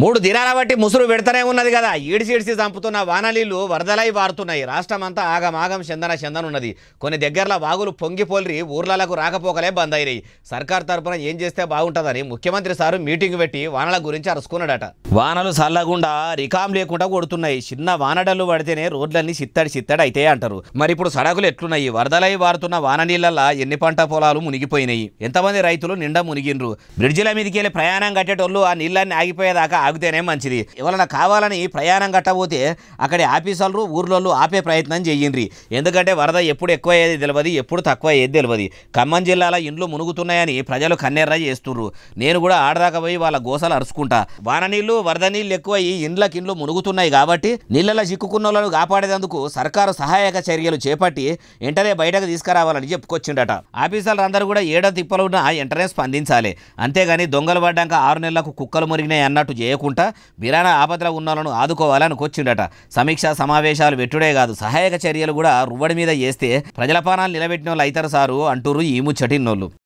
మూడు దినాల బట్టి ముసురు పెడతానే ఉన్నది కదా ఏడిసి చంపుతున్న వానలీలు వరదలై వారుతున్నాయి రాష్ట్రం అంతా ఆగమాగం చందన ఉన్నది కొన్ని దగ్గరల వాగులు పొంగి పొలిరి రాకపోకలే బంద్ అయినాయి సర్కార్ తరఫున ఏం చేస్తే బాగుంటుందని ముఖ్యమంత్రి సారు మీటింగ్ పెట్టి వానల గురించి అరుచుకున్నాడట వానలు చల్లకుండా రికాం లేకుండా కొడుతున్నాయి చిన్న వానడలు పడితేనే రోడ్లన్నీ చిత్తడి చిత్తడి అయితే అంటారు మరి ఇప్పుడు సడకులు ఎట్లున్నాయి వరదలై వారుతున్న వాననీళ్ళ ఎన్ని పంట పొలాలు మునిగిపోయినాయి ఎంతమంది రైతులు నిండా మునిగిండ్రు బ్రిడ్జిల మీదకి వెళ్ళి ప్రయాణం కట్టేటోళ్ళు ఆ నీళ్ళన్ని ఆగిపోయేదాకా ఆగితేనే మంచిది ఎవరైనా కావాలని ప్రయాణం కట్టబోతే అక్కడి ఆఫీసర్లు ఊర్లలో ఆపే ప్రయత్నం చేయండి ఎందుకంటే వరద ఎప్పుడు ఎక్కువ అయ్యేది తెలియదు ఎప్పుడు తక్కువ అయ్యేది తెలియదు ఖమ్మం జిల్లాలో ఇండ్లు మునుగుతున్నాయని ప్రజలు కన్నెర్ర చేస్తున్నారు నేను కూడా ఆడదాకా పోయి వాళ్ళ గోసాలు అరుచుకుంటా వాన నీళ్లు వరద నీళ్ళు ఎక్కువ ఇండ్లకి ఇండ్లు మునుగుతున్నాయి కాబట్టి నీళ్ళలో చిక్కుకున్న వాళ్ళను కాపాడేందుకు సర్కారు సహాయక చర్యలు చేపట్టి వెంటనే బయటకు తీసుకురావాలని చెప్పుకొచ్చిండట ఆఫీసర్లు అందరూ కూడా ఏడ తిప్పలు ఉన్న వెంటనే స్పందించాలి అంతేగాని దొంగలు పడ్డాక ఆరు నెలలకు కుక్కలు మురిగినాయి అన్నట్టు చేయ లేకుండా బిరాణ ఆపదలో ఉన్నాలను ఆదుకోవాలని కూర్చుండట సమీక్ష సమావేశాలు పెట్టుడే కాదు సహాయక చర్యలు కూడా రువ్వడి మీద చేస్తే పానాలు నిలబెట్టిన వాళ్ళు అవుతారు సారు అంటూరు ఈ ముచ్చటిన్నోళ్ళు